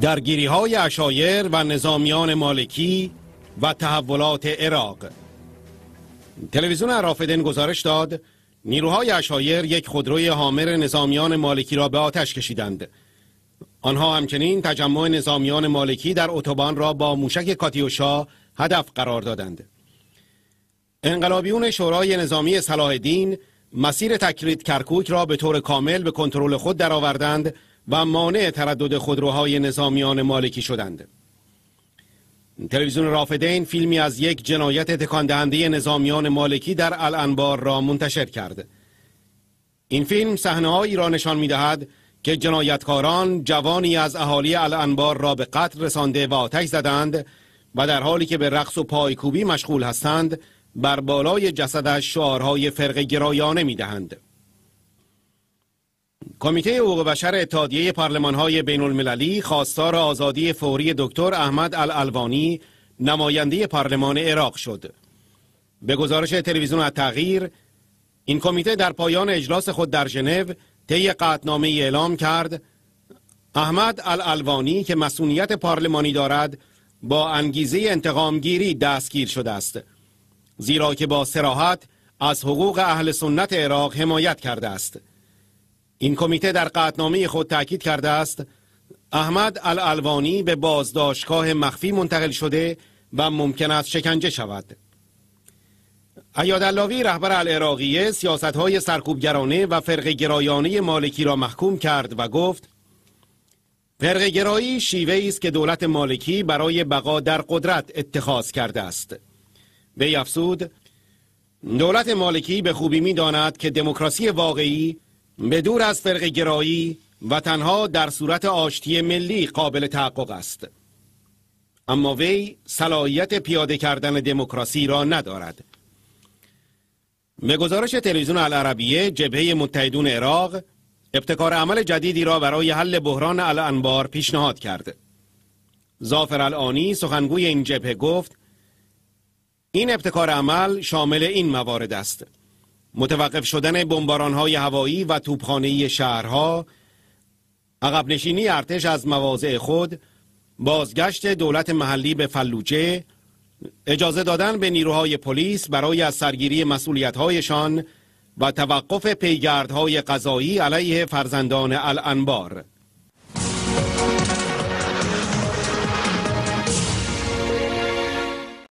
درگیری های اشایر و نظامیان مالکی و تحولات عراق تلویزیون عرافدن گزارش داد نیروهای اشایر یک خودروی حامر نظامیان مالکی را به آتش کشیدند آنها همچنین تجمع نظامیان مالکی در اتوبان را با موشک کاتیوشا هدف قرار دادند انقلابیون شورای نظامی صلاح مسیر تکرید کرکوک را به طور کامل به کنترل خود درآوردند و مانع تردد خودروهای نظامیان مالکی شدند تلویزیون رافدین فیلمی از یک جنایت تکان دهنده نظامیان مالکی در الانبار را منتشر کرد این فیلم هایی را نشان می دهد که جنایتکاران جوانی از اهالی الانبار را به قتل رسانده و آتش زدند و در حالی که به رقص و پایکوبی مشغول هستند بر بالای جسدش شعارهای فرق گرایانه دهند کمیته حقوق بشر اتحادیه پارلمان های بین المللی خواستار آزادی فوری دکتر احمد الالوانی نماینده پارلمان عراق شد. به گزارش تلویزیون تغییر این کمیته در پایان اجلاس خود در ژنو طی قطعنامه اعلام کرد احمد الالوانی که مسئولیت پارلمانی دارد با انگیزه انتقامگیری دستگیر شده است زیرا که با سراحت از حقوق اهل سنت عراق حمایت کرده است این کمیته در قطنامه خود تاکید کرده است احمد الالوانی به بازداشتگاه مخفی منتقل شده و ممکن است شکنجه شود ایاداللاوی رهبر العراقیه سیاست های سرکوبگرانه و فرق مالکی را محکوم کرد و گفت فرق گرایی شیوه است که دولت مالکی برای بقا در قدرت اتخاذ کرده است به افزود دولت مالکی به خوبی میداند که دموکراسی واقعی به دور از فرق گرایی و تنها در صورت آشتی ملی قابل تحقق است اما وی صلاحیت پیاده کردن دموکراسی را ندارد به گزارش تلویزیون العربیه جبهه متحدون عراق ابتکار عمل جدیدی را برای حل بحران الانبار پیشنهاد کرد زافر الانی سخنگوی این جبهه گفت این ابتکار عمل شامل این موارد است متوقف شدن های هوایی و توپخانه شهرها عقب نشینی ارتش از مواضع خود بازگشت دولت محلی به فلوجه اجازه دادن به نیروهای پلیس برای از سرگیری مسئولیتهایشان و توقف پیگردهای قضایی علیه فرزندان الانبار